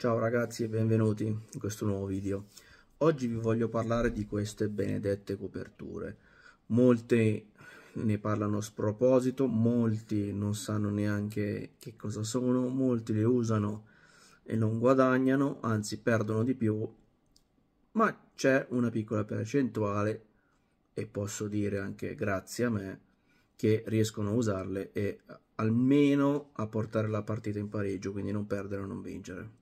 Ciao ragazzi e benvenuti in questo nuovo video. Oggi vi voglio parlare di queste benedette coperture. Molte ne parlano a sproposito, molti non sanno neanche che cosa sono, molti le usano e non guadagnano, anzi perdono di più, ma c'è una piccola percentuale e posso dire anche grazie a me che riescono a usarle e almeno a portare la partita in pareggio, quindi non perdere o non vincere.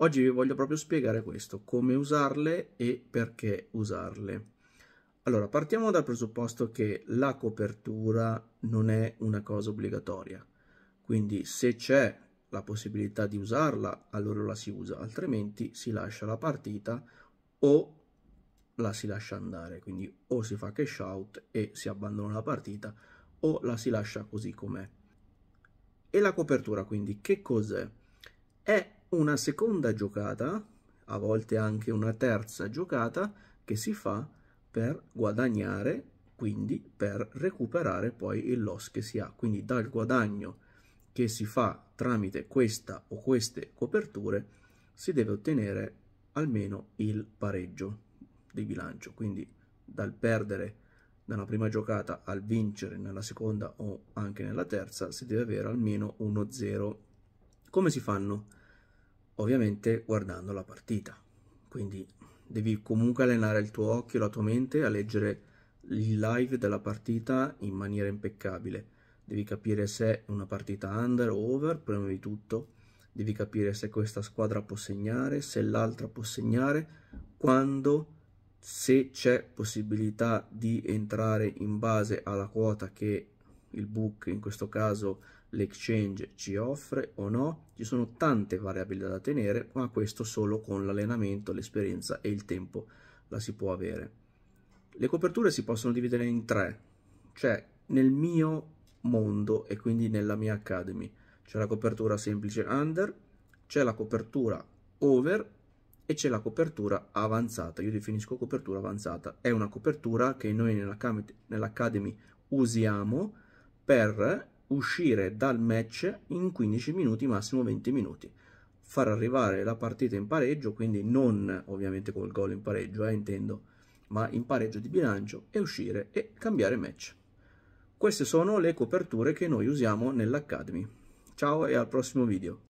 Oggi vi voglio proprio spiegare questo, come usarle e perché usarle. Allora, partiamo dal presupposto che la copertura non è una cosa obbligatoria, quindi se c'è la possibilità di usarla, allora la si usa, altrimenti si lascia la partita o la si lascia andare, quindi o si fa cash out e si abbandona la partita o la si lascia così com'è. E la copertura quindi che cos'è? È una seconda giocata, a volte anche una terza giocata, che si fa per guadagnare, quindi per recuperare poi il loss che si ha. Quindi dal guadagno che si fa tramite questa o queste coperture si deve ottenere almeno il pareggio di bilancio. Quindi dal perdere nella prima giocata al vincere nella seconda o anche nella terza si deve avere almeno 1-0. Come si fanno ovviamente guardando la partita. Quindi devi comunque allenare il tuo occhio, la tua mente a leggere il live della partita in maniera impeccabile. Devi capire se è una partita under o over, prima di tutto. Devi capire se questa squadra può segnare, se l'altra può segnare, quando, se c'è possibilità di entrare in base alla quota che il book in questo caso l'exchange ci offre o no, ci sono tante variabili da tenere, ma questo solo con l'allenamento, l'esperienza e il tempo la si può avere. Le coperture si possono dividere in tre, cioè nel mio mondo e quindi nella mia Academy c'è la copertura semplice under, c'è la copertura over e c'è la copertura avanzata. Io definisco copertura avanzata. È una copertura che noi nell'Academy nell usiamo per uscire dal match in 15 minuti, massimo 20 minuti. Far arrivare la partita in pareggio, quindi non ovviamente col gol in pareggio, eh, intendo, ma in pareggio di bilancio e uscire e cambiare match. Queste sono le coperture che noi usiamo nell'Academy. Ciao e al prossimo video.